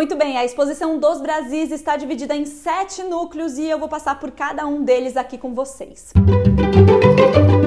Muito bem, a exposição dos Brasis está dividida em sete núcleos e eu vou passar por cada um deles aqui com vocês. Música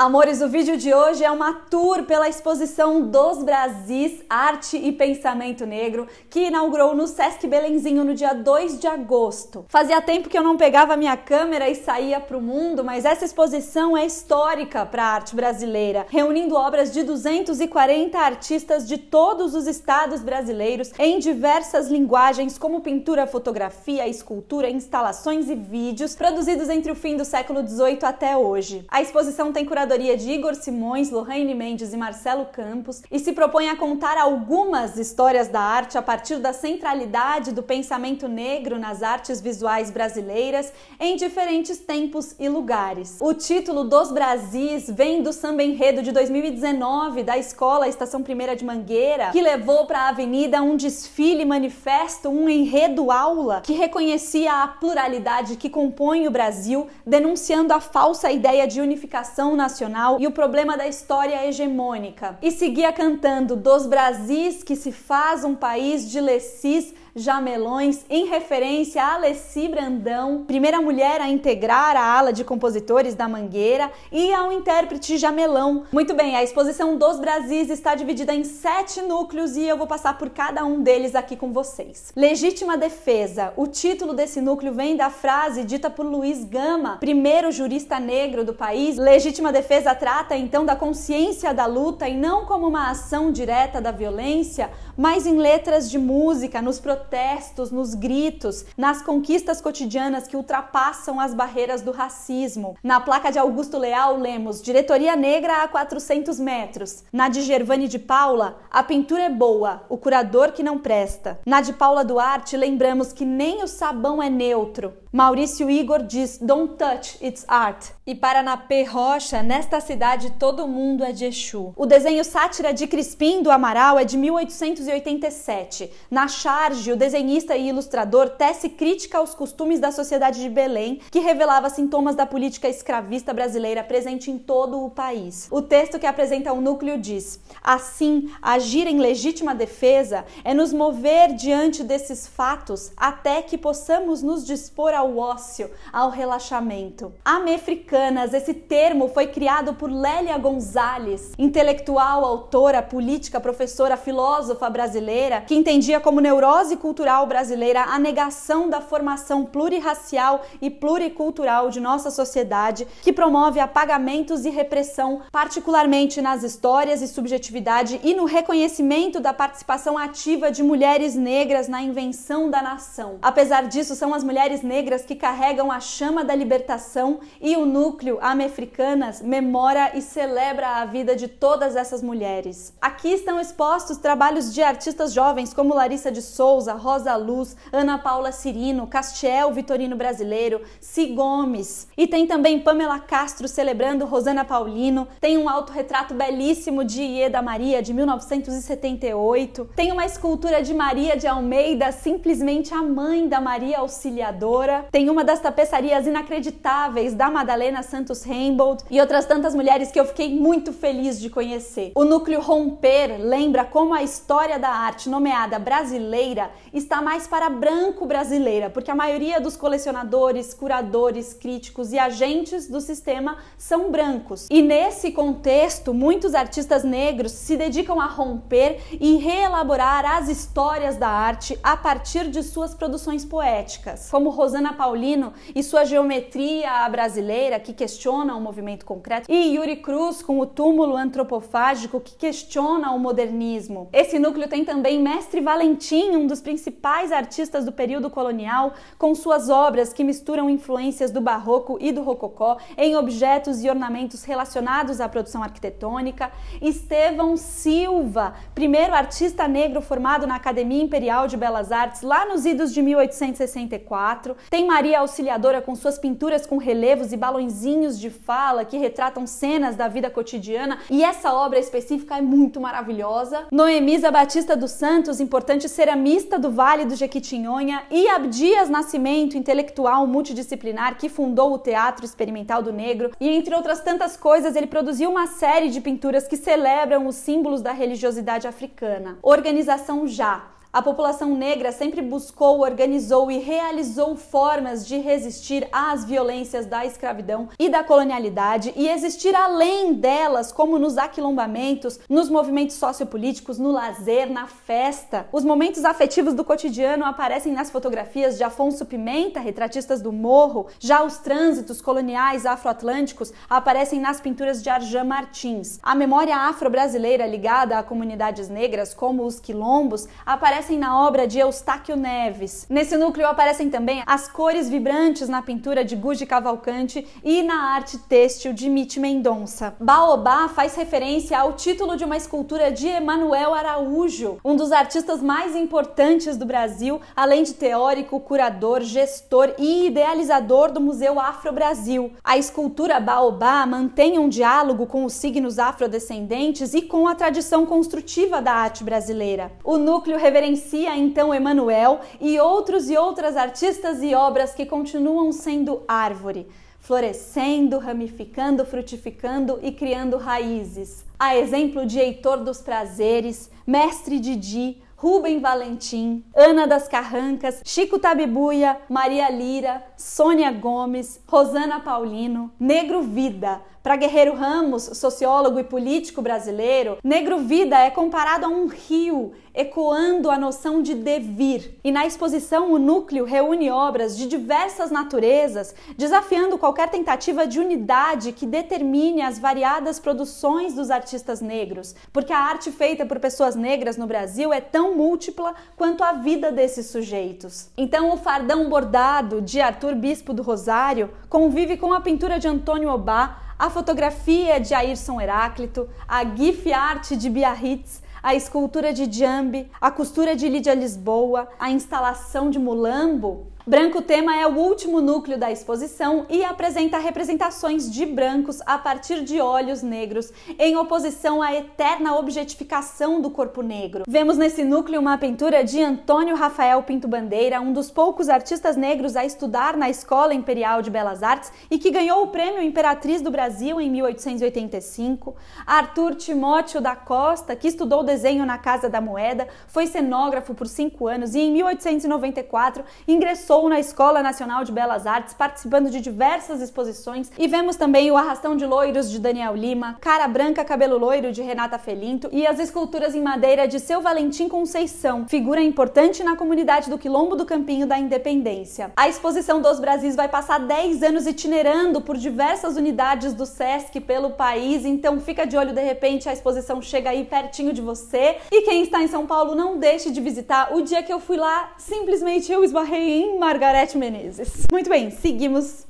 Amores, o vídeo de hoje é uma tour pela exposição Dos Brasis, Arte e Pensamento Negro, que inaugurou no Sesc Belenzinho no dia 2 de agosto. Fazia tempo que eu não pegava minha câmera e saía para o mundo, mas essa exposição é histórica para a arte brasileira, reunindo obras de 240 artistas de todos os estados brasileiros em diversas linguagens como pintura, fotografia, escultura, instalações e vídeos produzidos entre o fim do século 18 até hoje. A exposição tem curadoria curadoria de Igor Simões, Lohane Mendes e Marcelo Campos, e se propõe a contar algumas histórias da arte a partir da centralidade do pensamento negro nas artes visuais brasileiras em diferentes tempos e lugares. O título Dos Brasis vem do samba enredo de 2019 da escola Estação Primeira de Mangueira, que levou para a avenida um desfile manifesto, um enredo aula que reconhecia a pluralidade que compõe o Brasil, denunciando a falsa ideia de unificação nacional nacional e o problema da história é hegemônica. E seguia cantando dos Brasis que se faz um país de lecis Jamelões, em referência a Alessi Brandão, primeira mulher a integrar a ala de compositores da Mangueira, e ao intérprete Jamelão. Muito bem, a exposição dos Brasis está dividida em sete núcleos e eu vou passar por cada um deles aqui com vocês. Legítima defesa. O título desse núcleo vem da frase dita por Luiz Gama, primeiro jurista negro do país. Legítima defesa trata então da consciência da luta e não como uma ação direta da violência, mas em letras de música, nos protestos, nos gritos, nas conquistas cotidianas que ultrapassam as barreiras do racismo. Na placa de Augusto Leal lemos Diretoria Negra a 400 metros. Na de Gervani de Paula, a pintura é boa, o curador que não presta. Na de Paula Duarte, lembramos que nem o sabão é neutro. Maurício Igor diz Don't touch, it's art. E para P Rocha, nesta cidade todo mundo é de Exu. O desenho sátira de Crispim do Amaral é de 1800 1987. Na charge, o desenhista e ilustrador tece crítica aos costumes da sociedade de Belém, que revelava sintomas da política escravista brasileira presente em todo o país. O texto que apresenta o núcleo diz: Assim, agir em legítima defesa é nos mover diante desses fatos até que possamos nos dispor ao ócio, ao relaxamento. Amefricanas, esse termo foi criado por Lélia Gonzalez, intelectual, autora, política, professora, filósofa brasileira, que entendia como neurose cultural brasileira a negação da formação plurirracial e pluricultural de nossa sociedade, que promove apagamentos e repressão, particularmente nas histórias e subjetividade e no reconhecimento da participação ativa de mulheres negras na invenção da nação. Apesar disso, são as mulheres negras que carregam a chama da libertação e o núcleo Amefricanas memora e celebra a vida de todas essas mulheres. Aqui estão expostos trabalhos de de artistas jovens como Larissa de Souza, Rosa Luz, Ana Paula Cirino, Castiel Vitorino Brasileiro, Si Gomes. E tem também Pamela Castro celebrando Rosana Paulino. Tem um autorretrato belíssimo de Ieda Maria, de 1978. Tem uma escultura de Maria de Almeida, simplesmente a mãe da Maria Auxiliadora. Tem uma das tapeçarias inacreditáveis da Madalena Santos Reimbold e outras tantas mulheres que eu fiquei muito feliz de conhecer. O núcleo Romper lembra como a história área da arte nomeada brasileira está mais para branco brasileira, porque a maioria dos colecionadores, curadores, críticos e agentes do sistema são brancos. E nesse contexto, muitos artistas negros se dedicam a romper e reelaborar as histórias da arte a partir de suas produções poéticas, como Rosana Paulino e sua Geometria Brasileira, que questiona o movimento concreto, e Yuri Cruz com o túmulo antropofágico, que questiona o modernismo. Esse núcleo núcleo tem também Mestre Valentim, um dos principais artistas do período colonial, com suas obras que misturam influências do barroco e do rococó em objetos e ornamentos relacionados à produção arquitetônica. Estevão Silva, primeiro artista negro formado na Academia Imperial de Belas Artes lá nos idos de 1864. Tem Maria Auxiliadora com suas pinturas com relevos e balõezinhos de fala que retratam cenas da vida cotidiana, e essa obra específica é muito maravilhosa. Noemi Batista Batista dos Santos, importante ceramista do Vale do Jequitinhonha, e Abdias Nascimento, intelectual multidisciplinar que fundou o Teatro Experimental do Negro, e entre outras tantas coisas, ele produziu uma série de pinturas que celebram os símbolos da religiosidade africana. Organização Já a população negra sempre buscou, organizou e realizou formas de resistir às violências da escravidão e da colonialidade e existir além delas, como nos aquilombamentos, nos movimentos sociopolíticos, no lazer, na festa. Os momentos afetivos do cotidiano aparecem nas fotografias de Afonso Pimenta, retratistas do Morro, já os trânsitos coloniais afroatlânticos aparecem nas pinturas de Arjan Martins. A memória afro-brasileira ligada a comunidades negras, como os quilombos, aparece aparecem na obra de Eustáquio Neves. Nesse núcleo aparecem também as cores vibrantes na pintura de Gugi Cavalcante e na arte têxtil de Mitch Mendonça. Baobá faz referência ao título de uma escultura de Emanuel Araújo, um dos artistas mais importantes do Brasil, além de teórico, curador, gestor e idealizador do Museu Afro-Brasil. A escultura Baobá mantém um diálogo com os signos afrodescendentes e com a tradição construtiva da arte brasileira. O núcleo reverencial reverencia então Emanuel e outros e outras artistas e obras que continuam sendo árvore, florescendo, ramificando, frutificando e criando raízes. A exemplo de Heitor dos Prazeres, Mestre Didi, Rubem Valentim, Ana das Carrancas, Chico Tabibuia, Maria Lira, Sônia Gomes, Rosana Paulino, Negro Vida, para Guerreiro Ramos, sociólogo e político brasileiro, Negro Vida é comparado a um rio, ecoando a noção de devir. E na exposição, o núcleo reúne obras de diversas naturezas, desafiando qualquer tentativa de unidade que determine as variadas produções dos artistas negros, porque a arte feita por pessoas negras no Brasil é tão múltipla quanto a vida desses sujeitos. Então, o fardão bordado de Arthur Bispo do Rosário convive com a pintura de Antônio Obá, a fotografia de Ayrson Heráclito, a GIF arte de Biarritz, a escultura de Jambi, a costura de Lídia Lisboa, a instalação de Mulambo, Branco tema é o último núcleo da exposição e apresenta representações de brancos a partir de olhos negros, em oposição à eterna objetificação do corpo negro. Vemos nesse núcleo uma pintura de Antônio Rafael Pinto Bandeira, um dos poucos artistas negros a estudar na Escola Imperial de Belas Artes e que ganhou o Prêmio Imperatriz do Brasil em 1885. Arthur Timóteo da Costa, que estudou desenho na Casa da Moeda, foi cenógrafo por cinco anos e em 1894 ingressou estou na Escola Nacional de Belas Artes, participando de diversas exposições, e vemos também o Arrastão de Loiros de Daniel Lima, Cara Branca Cabelo Loiro de Renata Felinto e as esculturas em madeira de Seu Valentim Conceição, figura importante na comunidade do Quilombo do Campinho da Independência. A exposição dos Brasis vai passar 10 anos itinerando por diversas unidades do SESC pelo país, então fica de olho, de repente a exposição chega aí pertinho de você. E quem está em São Paulo, não deixe de visitar. O dia que eu fui lá, simplesmente eu esbarrei em Margarete Menezes. Muito bem, seguimos.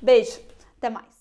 Beijo, até mais.